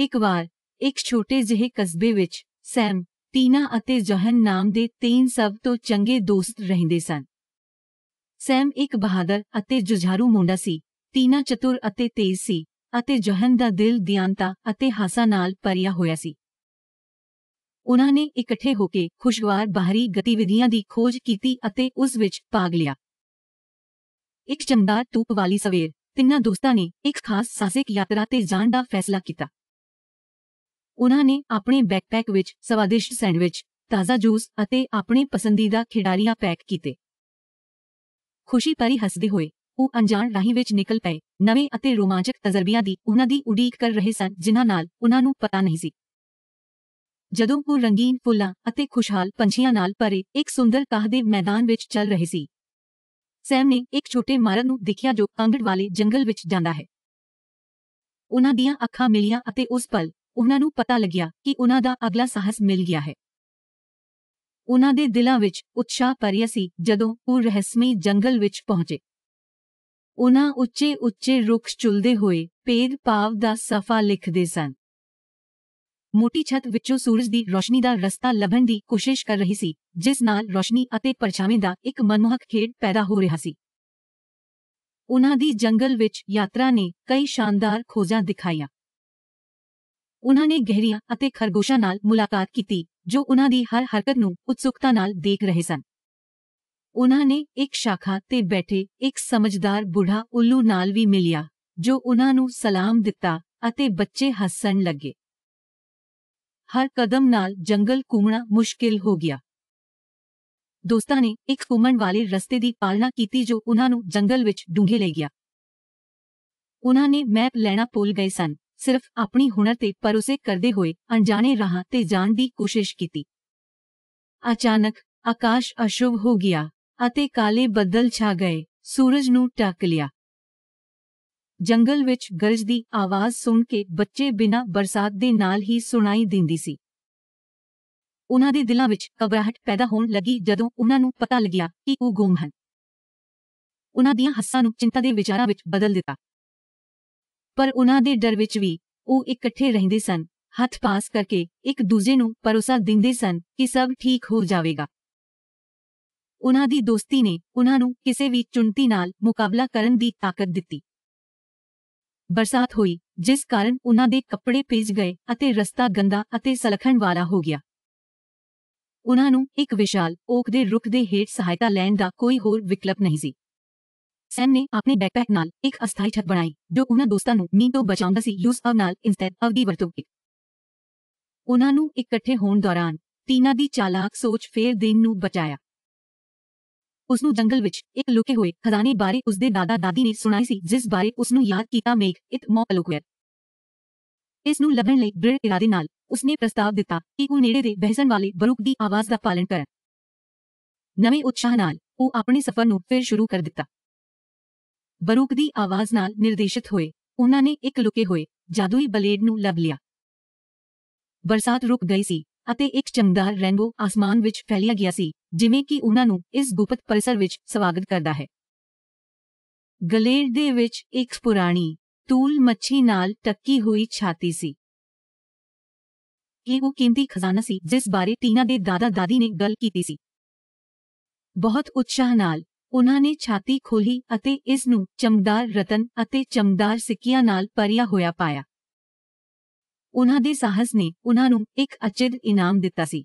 ਇੱਕ ਵਾਰ ਇੱਕ ਛੋਟੇ ਜਿਹੇ ਕਸਬੇ ਵਿੱਚ ਸੈਮ ਟੀਨਾ ਅਤੇ ਜਹਨ ਨਾਮ ਦੇ ਤਿੰਨ ਸਭ ਤੋਂ ਚੰਗੇ ਦੋਸਤ ਰਹਿੰਦੇ ਸਨ ਸੈਮ ਇੱਕ ਬਹਾਦਰ ਅਤੇ ਜੁਝਾਰੂ ਮੁੰਡਾ ਸੀ ਟੀਨਾ ਚਤੁਰ ਅਤੇ ਤੇਜ਼ ਸੀ ਅਤੇ ਜਹਨ ਦਾ ਦਿਲ ਦਿਆਨਤਾ ਅਤੇ ਹਾਸਾ ਨਾਲ ਭਰਿਆ ਹੋਇਆ ਸੀ ਉਹਨਾਂ ਨੇ ਇਕੱਠੇ ਹੋ ਕੇ ਖੁਸ਼ਗਵਾਰ ਬਾਹਰੀ ਗਤੀਵਿਧੀਆਂ ਦੀ ਖੋਜ ਕੀਤੀ ਅਤੇ ਉਸ ਵਿੱਚ ਭਾਗ ਲਿਆ ਇੱਕ ਚਮਦਾਰ ਤੂਪ ਵਾਲੀ ਸਵੇਰ ਤਿੰਨਾਂ ਦੋਸਤਾਂ ਨੇ ਇੱਕ ਖਾਸ ਸਾਹਸਿਕ ਯਾਤਰਾ ਤੇ ਜਾਣ ਦਾ ਫੈਸਲਾ ਕੀਤਾ ਉਹਨਾਂ ਨੇ ਆਪਣੇ ਬੈਕਪੈਕ ਵਿੱਚ ਸਵਾਦਿਸ਼ਟ ਸੈਂਡਵਿਚ, ਤਾਜ਼ਾ ਜੂਸ ਅਤੇ ਆਪਣੇ ਪਸੰਦੀਦਾ ਖਿਡਾਰੀਆਂ ਪੈਕ ਕੀਤੇ। ਖੁਸ਼ੀ ਪਰੀ ਹੱਸਦੇ ਹੋਏ ਉਹ ਅਣਜਾਣ ਰਾਹੀਂ ਵਿੱਚ ਨਿਕਲ ਪਏ ਨਵੇਂ ਅਤੇ ਰੋਮਾਂਚਕ ਤਜਰਬਿਆਂ ਦੀ ਉਹਨਾਂ ਦੀ ਉਡੀਕ ਕਰ ਰਹੇ ਸਨ ਜਿਨ੍ਹਾਂ ਨਾਲ ਉਹਨਾਂ ਨੂੰ ਪਤਾ ਨਹੀਂ ਸੀ ਜਦੋਂ ਉਹ ਰੰਗੀਨ ਫੁੱਲਾਂ ਅਤੇ ਖੁਸ਼ਹਾਲ ਪੰਛੀਆਂ ਨਾਲ ਭਰੇ ਇੱਕ ਸੁੰਦਰ ਕਾਹ ਦੇ ਮੈਦਾਨ ਵਿੱਚ ਚੱਲ ਰਹੇ ਸੀ ਸੈਮ ਨੇ ਇੱਕ ਛੋਟੇ ਮਾਰਨ ਨੂੰ ਦੇਖਿਆ ਜੋ ਕੰਗੜ ਵਾਲੇ ਜੰਗਲ ਵਿੱਚ ਜਾਂਦਾ ਹੈ ਉਹਨਾਂ ਦੀਆਂ ਅੱਖਾਂ ਮਿਲੀਆਂ ਅਤੇ ਉਸ ਪਲ ਉਹਨਾਂ ਨੂੰ ਪਤਾ ਲੱਗਿਆ ਕਿ ਉਹਨਾਂ ਦਾ ਅਗਲਾ ਸਾਹਸ ਮਿਲ ਗਿਆ ਹੈ ਉਹਨਾਂ ਦੇ ਦਿਲਾਂ ਵਿੱਚ ਉਤਸ਼ਾਹ ਭਰਿਆ ਸੀ ਜਦੋਂ ਉਹ ਰਹੱਸਮਈ ਜੰਗਲ ਵਿੱਚ ਪਹੁੰਚੇ ਉਹਨਾਂ ਉੱਚੇ ਉੱਚੇ ਰੁੱਖ ਚੁਲਦੇ ਹੋਏ ਪੇਦ ਪਾਵ ਦਾ ਸਫਾ ਲਿਖਦੇ ਸਨ ਮੋਟੀ ਛੱਤ ਵਿੱਚੋਂ ਸੂਰਜ ਦੀ ਰੋਸ਼ਨੀ ਦਾ ਰਸਤਾ ਲੱਭਣ ਦੀ ਕੋਸ਼ਿਸ਼ ਕਰ ਰਹੀ ਸੀ ਜਿਸ ਨਾਲ ਰੋਸ਼ਨੀ ਅਤੇ ਪਰਛਾਵੇਂ ਦਾ ਇੱਕ ਮਨਮੋਹਕ ਖੇਡ ਪੈਦਾ ਹੋ ਰਿਹਾ ਸੀ ਉਹਨਾਂ ਦੀ ਜੰਗਲ ਵਿੱਚ ਯਾਤਰਾ ਨੇ ਕਈ ਸ਼ਾਨਦਾਰ ਖੋਜਾਂ ਦਿਖਾਈਆਂ ਉਹਨਾਂ ਨੇ ਗਹਿਰੀਆਂ ਅਤੇ ਖਰਗੋਸ਼ਾਂ ਨਾਲ ਮੁਲਾਕਾਤ ਕੀਤੀ ਜੋ ਉਹਨਾਂ ਦੀ ਹਰ ਹਰਕਤ ਨੂੰ ਉਤਸੁਕਤਾ ਨਾਲ ਦੇਖ ਰਹੇ ਸਨ ਉਹਨਾਂ ਨੇ ਇੱਕ ਸ਼ਾਖਾ ਤੇ ਬੈਠੇ ਇੱਕ ਸਮਝਦਾਰ ਬੁਢਾ ਉੱਲੂ ਨਾਲ ਵੀ ਮਿਲਿਆ ਜੋ ਉਹਨਾਂ ਨੂੰ ਸਲਾਮ ਦਿੱਤਾ ਅਤੇ ਬੱਚੇ ਹੱਸਣ ਲੱਗੇ ਹਰ ਕਦਮ ਨਾਲ ਜੰਗਲ ਘੁੰਮਣਾ ਮੁਸ਼ਕਿਲ ਹੋ ਗਿਆ ਦੋਸਤਾਂ ਨੇ ਇੱਕ ਘੁੰਮਣ ਵਾਲੇ ਰਸਤੇ ਦੀ ਪਾਲਣਾ ਕੀਤੀ ਜੋ ਉਹਨਾਂ ਨੂੰ ਜੰਗਲ ਵਿੱਚ ਡੂੰਘੇ ਲੈ ਗਿਆ ਉਹਨਾਂ ਨੇ ਮੈਪ ਲੈਣਾ ਭੁੱਲ ਗਏ ਸਨ ਸਿਰਫ ਆਪਣੀ ਹੁਨਰ ਤੇ ਪਰੋਸੇ ਕਰਦੇ ਹੋਏ ਅਣਜਾਣੇ ਰਾਹਾਂ ਤੇ ਜਾਣ ਦੀ ਕੋਸ਼ਿਸ਼ ਕੀਤੀ ਅਚਾਨਕ ਆਕਾਸ਼ ਅਸ਼ੁਭ ਹੋ ਗਿਆ ਅਤੇ ਕਾਲੇ ਬੱਦਲ ਛਾ ਗਏ ਸੂਰਜ ਨੂੰ ਟੱਕ ਲਿਆ ਜੰਗਲ ਵਿੱਚ ਗਰਜ ਦੀ ਆਵਾਜ਼ ਸੁਣ ਕੇ ਬੱਚੇ ਬਿਨਾਂ ਬਰਸਾਤ ਦੇ ਨਾਲ ਹੀ ਸੁਣਾਈ ਦਿੰਦੀ ਸੀ ਉਹਨਾਂ ਦੇ ਦਿਲਾਂ ਵਿੱਚ ਕਬਰਾਹਟ ਪੈਦਾ ਹੋਣ ਲੱਗੀ ਜਦੋਂ ਉਹਨਾਂ ਨੂੰ ਪਤਾ ਲੱਗਿਆ ਕਿ ਉਹ ਗੁੰਮ ਹਨ ਉਹਨਾਂ ਦੀਆਂ ਹੱਸਾਂ ਨੂੰ ਚਿੰਤਾ ਦੇ ਵਿਚਾਰਾਂ ਵਿੱਚ ਬਦਲ ਦਿੱਤਾ ਪਰ ਉਹਨਾਂ ਦੇ ਡਰ ਵਿੱਚ ਵੀ ਉਹ ਇਕੱਠੇ ਰਹਿੰਦੇ ਸਨ ਹੱਥ ਪਾਸ ਕਰਕੇ ਇੱਕ ਦੂਜੇ ਨੂੰ ਪਰੋਸਾ ਦਿੰਦੇ ਸਨ ਕਿ ਸਭ ਠੀਕ ਹੋ ਜਾਵੇਗਾ ਉਹਨਾਂ ਦੀ ਦੋਸਤੀ ਨੇ ਉਹਨਾਂ ਨੂੰ ਕਿਸੇ ਵੀ ਚੁਣਤੀ ਨਾਲ ਮੁਕਾਬਲਾ ਕਰਨ ਦੀ ਤਾਕਤ ਦਿੱਤੀ ਬਰਸਾਤ ਹੋਈ ਜਿਸ ਕਾਰਨ ਉਹਨਾਂ ਦੇ ਕੱਪੜੇ ਭਿੱਜ ਗਏ ਅਤੇ ਰਸਤਾ ਗੰਦਾ ਅਤੇ ਸਲਖਣ ਵਾਲਾ ਹੋ ਗਿਆ ਉਹਨਾਂ ਨੂੰ ਇੱਕ ਵਿਸ਼ਾਲ ਓਕ ਦੇ ਰੁੱਖ ਦੇ ਹੇਠ ਸਹਾਇਤਾ ਲੈਣ ਦਾ ਕੋਈ ਹੋਰ ਵਿਕਲਪ ਨਹੀਂ ਸੀ ਸੈਮ ਨੇ ਆਪਣੇ ਬੈਕਪੈਕ ਨਾਲ ਇੱਕ ਅਸਥਾਈ ਛੱਤ ਬਣਾਈ ਜੋ ਉਹਨਾਂ ਦੋਸਤਾਂ ਨੂੰ ਮੀਂਹ ਤੋਂ ਬਚਾਉਂਦਾ ਸੀ ਯੂਸ ਆਫ ਨਾਲ ਇਨਸਟੈਡ ਆਫ ਦੀ ਵਰਤੋਂ ਕੀਤੀ ਉਹਨਾਂ ਨੂੰ ਇਕੱਠੇ ਹੋਣ ਦੌਰਾਨ ਤੀਨਾ ਦੀ ਚਾਲਾਕ ਸੋਚ ਫੇਰ ਦਿਨ ਨੂੰ ਬਚਾਇਆ ਉਸ ਨੂੰ ਜੰਗਲ ਵਿੱਚ ਇੱਕ ਲੁਕੇ ਹੋਏ ਖਜ਼ਾਨੇ ਬਾਰੇ ਉਸਦੇ ਦਾਦਾ ਦਾਦੀ ਨੇ ਸੁਣਾਈ ਸੀ ਜਿਸ ਬਾਰੇ ਉਸ ਨੂੰ ਯਾਦ ਕੀਤਾ ਮੇਕ ਇਟ ਮੋ ਇਸ ਨੂੰ ਲੱਭਣ ਲਈ ਦ੍ਰਿੜ ਇਰਾਦੇ ਨਾਲ ਉਸਨੇ ਪ੍ਰਸਤਾਵ ਦਿੱਤਾ ਕਿ ਉਹ ਨੇੜੇ ਦੇ ਬਹਿਸਣ ਵਾਲੇ ਬਰੂਕ ਦੀ ਆਵਾਜ਼ ਦਾ ਪਾਲਣ ਕਰਨ ਨਵੇਂ ਉਤਸ਼ਾਹ ਨਾਲ ਉਹ ਆਪਣੇ ਸਫ਼ਰ ਨੂੰ ਫਿਰ ਸ਼ੁਰੂ ਕਰ ਦਿੱਤਾ ਬਰੂਕ ਦੀ ਆਵਾਜ਼ ਨਾਲ ਨਿਰਦੇਸ਼ਿਤ ਹੋਏ ਉਹਨਾਂ ਨੇ ਇੱਕ ਲੁਕੇ ਹੋਏ ਜਾਦੂਈ ਬਲੇਡ ਨੂੰ ਲੱਭ ਲਿਆ ਬਰਸਾਤ ਰੁਕ ਗਈ ਸੀ ਅਤੇ ਇੱਕ ਚਮਕਦਾਰ ਰੈਨਬੋ ਆਸਮਾਨ ਵਿੱਚ ਫੈਲਿਆ ਗਿਆ ਸੀ ਜਿਵੇਂ ਕਿ ਉਹਨਾਂ ਨੂੰ ਇਸ ਗੁਪਤ ਪਰਿਸਰ ਵਿੱਚ ਸਵਾਗਤ ਕਰਦਾ ਹੈ ਗਲੇਡ ਦੇ ਵਿੱਚ ਇੱਕ ਪੁਰਾਣੀ ਤੂਲ ਮੱਛੀ ਨਾਲ ਟੱਕੀ ਹੋਈ ਛਾਤੀ ਸੀ ਇਹ ਉਹ ਕੀਮਤੀ ਖਜ਼ਾਨਾ ਸੀ ਜਿਸ ਬਾਰੇ ਟੀਨਾ ਦੇ ਦਾਦਾ ਦਾਦੀ ਨੇ ਗੱਲ ਕੀਤੀ ਸੀ ਬਹੁਤ ਉਤਸ਼ਾਹ ਨਾਲ ਉਹਨਾਂ ਨੇ ਛਾਤੀ ਖੋਲੀ ਅਤੇ ਇਸ ਨੂੰ ਚਮਕਦਾਰ ਰਤਨ ਅਤੇ ਚਮਕਦਾਰ ਸਿੱਕਿਆਂ ਨਾਲ ਭਰਿਆ ਹੋਇਆ ਪਾਇਆ ਉਹਨਾਂ ਦੇ ਸਾਹਸ ਨੇ ਉਹਨਾਂ ਨੂੰ ਇੱਕ ਅਚਿਤ ਇਨਾਮ ਦਿੱਤਾ ਸੀ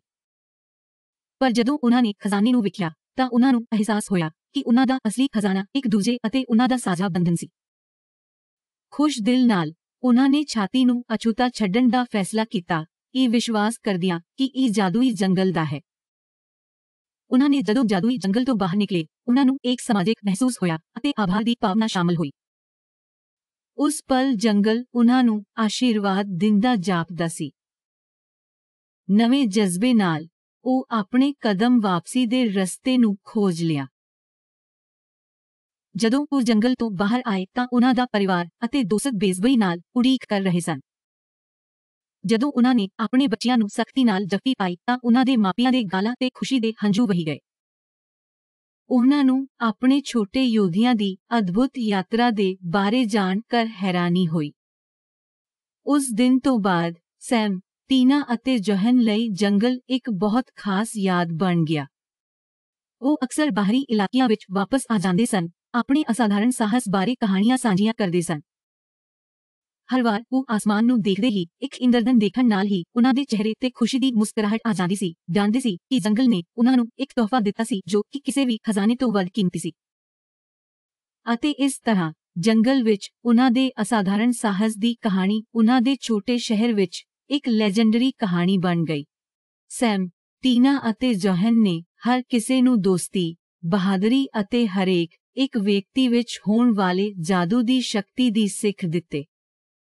ਪਰ ਜਦੋਂ ਉਹਨਾਂ ਨੇ ਖਜ਼ਾਨੇ ਨੂੰ ਵਿਖਿਆ ਤਾਂ ਉਹਨਾਂ ਨੂੰ ਅਹਿਸਾਸ ਹੋਇਆ ਕਿ ਉਹਨਾਂ ਦਾ ਅਸਲੀ ਖਜ਼ਾਨਾ ਇੱਕ ਦੂਜੇ ਅਤੇ ਉਹਨਾਂ ਦਾ ਸਾਝਾ ਬੰਧਨ ਸੀ ਖੁਸ਼ ਦਿਲ ਨਾਲ ਉਹਨਾਂ ਨੇ ਛਾਤੀ ਨੂੰ ਅਛੂਤਾ ਛੱਡਣ ਦਾ ਫੈਸਲਾ ਕੀਤਾ ਇਹ ਵਿਸ਼ਵਾਸ ਕਰਦਿਆਂ ਕਿ ਇਹ ਜਾਦੂਈ ਜੰਗਲ ਦਾ ਹੈ ਉਹਨਾਂ ਨੇ ਜਦੋਂ ਜਾਦੂਈ ਜੰਗਲ ਤੋਂ ਬਾਹਰ ਨਿਕਲੇ ਉਹਨਾਂ ਨੂੰ ਇੱਕ ਸਮਾਜਿਕ ਮਹਿਸੂਸ ਹੋਇਆ ਅਤੇ ਆਭਾਰ ਦੀ ਭਾਵਨਾ ਸ਼ਾਮਲ ਹੋਈ ਉਸ ਪਲ ਜੰਗਲ ਉਹਨਾਂ ਨੂੰ ਆਸ਼ੀਰਵਾਦ ਦਿੰਦਾ ਜਾਪਦਾ ਸੀ ਨਵੇਂ ਜਜ਼ਬੇ ਨਾਲ ਉਹ ਆਪਣੇ ਕਦਮ ਵਾਪਸੀ ਦੇ ਰਸਤੇ ਨੂੰ ਖੋਜ ਲਿਆ ਜਦੋਂ ਉਹ ਜੰਗਲ ਤੋਂ ਬਾਹਰ ਆਏ ਤਾਂ ਉਹਨਾਂ ਦਾ ਪਰਿਵਾਰ ਅਤੇ ਦੋਸਤ ਬੇਜ਼ਬਈ ਨਾਲ ਉਡੀਕ ਕਰ ਰਹੇ ਸਨ ਜਦੋਂ ਉਹਨਾਂ ਨੇ ਆਪਣੇ ਬੱਚਿਆਂ ਨੂੰ ਸਖਤੀ ਨਾਲ ਜੱਫੀ ਪਾਈ ਤਾਂ ਉਹਨਾਂ ਦੇ ਮਾਪਿਆਂ ਦੇ ਗਾਲਾਂ ਤੇ ਖੁਸ਼ੀ ਦੇ ਹੰਝੂ ਵਹੀ ਗਏ ਉਹਨਾਂ ਨੂੰ ਆਪਣੇ ਛੋਟੇ ਯੋਧਿਆਂ ਦੀ ਅਦਭੁਤ ਯਾਤਰਾ ਦੇ ਬਾਰੇ ਜਾਣ ਕਰ ਹੈਰਾਨੀ ਹੋਈ ਉਸ ਦਿਨ ਤੋਂ ਬਾਅਦ ਸੈਮ ਟੀਨਾ ਅਤੇ ਜੋਹਨ ਲਈ ਜੰਗਲ ਇੱਕ ਬਹੁਤ ਖਾਸ ਯਾਦ ਬਣ ਗਿਆ ਉਹ ਅਕਸਰ ਬਾਹਰੀ ਇਲਾਕਿਆਂ ਵਿੱਚ ਵਾਪਸ ਆ ਜਾਂਦੇ ਸਨ ਆਪਣੇ ਅਸਾਧਾਰਨ ਸਾਹਸ ਬਾਰੇ ਕਹਾਣੀਆਂ ਸਾਂਝੀਆਂ ਕਰਦੇ ਸਨ ਹਲਵਾਰ ਉਹ ਆਸਮਾਨ ਨੂੰ ਦੇਖਦੇ ਹੀ ਇੱਕ ਇੰਦਰਧਨ ਦੇਖਣ ਨਾਲ ਹੀ ਉਹਨਾਂ ਦੇ ਚਿਹਰੇ ਤੇ ਖੁਸ਼ੀ ਦੀ ਮੁਸਕਰਾਹਟ ਆ ਜਾਂਦੀ ਸੀ ਜਾਣਦੇ ਸੀ ਕਿ ਜੰਗਲ ਨੇ ਉਹਨਾਂ ਨੂੰ ਇੱਕ ਤੋਹਫਾ ਦਿੱਤਾ ਸੀ ਜੋ ਕਿ ਕਿਸੇ ਵੀ ਖਜ਼ਾਨੇ ਤੋਂ ਵੱਧ ਕੀਮਤੀ ਸੀ ਅਤੇ ਇਸ ਤਰ੍ਹਾਂ ਜੰਗਲ ਵਿੱਚ ਉਹਨਾਂ ਦੇ ਅਸਾਧਾਰਨ ਸਾਹਸ ਦੀ ਕਹਾਣੀ ਉਹਨਾਂ ਦੇ ਛੋਟੇ ਸ਼ਹਿਰ ਵਿੱਚ ਇੱਕ ਲੈਜੈਂਡਰੀ ਕਹਾਣੀ ਬਣ ਗਈ ਸੈਮ ਟੀਨਾ ਅਤੇ ਜੋਹਨ ਨੇ ਹਰ ਕਿਸੇ ਨੂੰ ਦੋਸਤੀ ਬਹਾਦਰੀ ਅਤੇ ਹਰੇਕ ਇੱਕ ਵਿਅਕਤੀ ਵਿੱਚ ਹੋਣ ਵਾਲੇ ਜਾਦੂ ਦੀ ਸ਼ਕਤੀ ਦੀ ਸਿੱਖ ਦਿੱਤੇ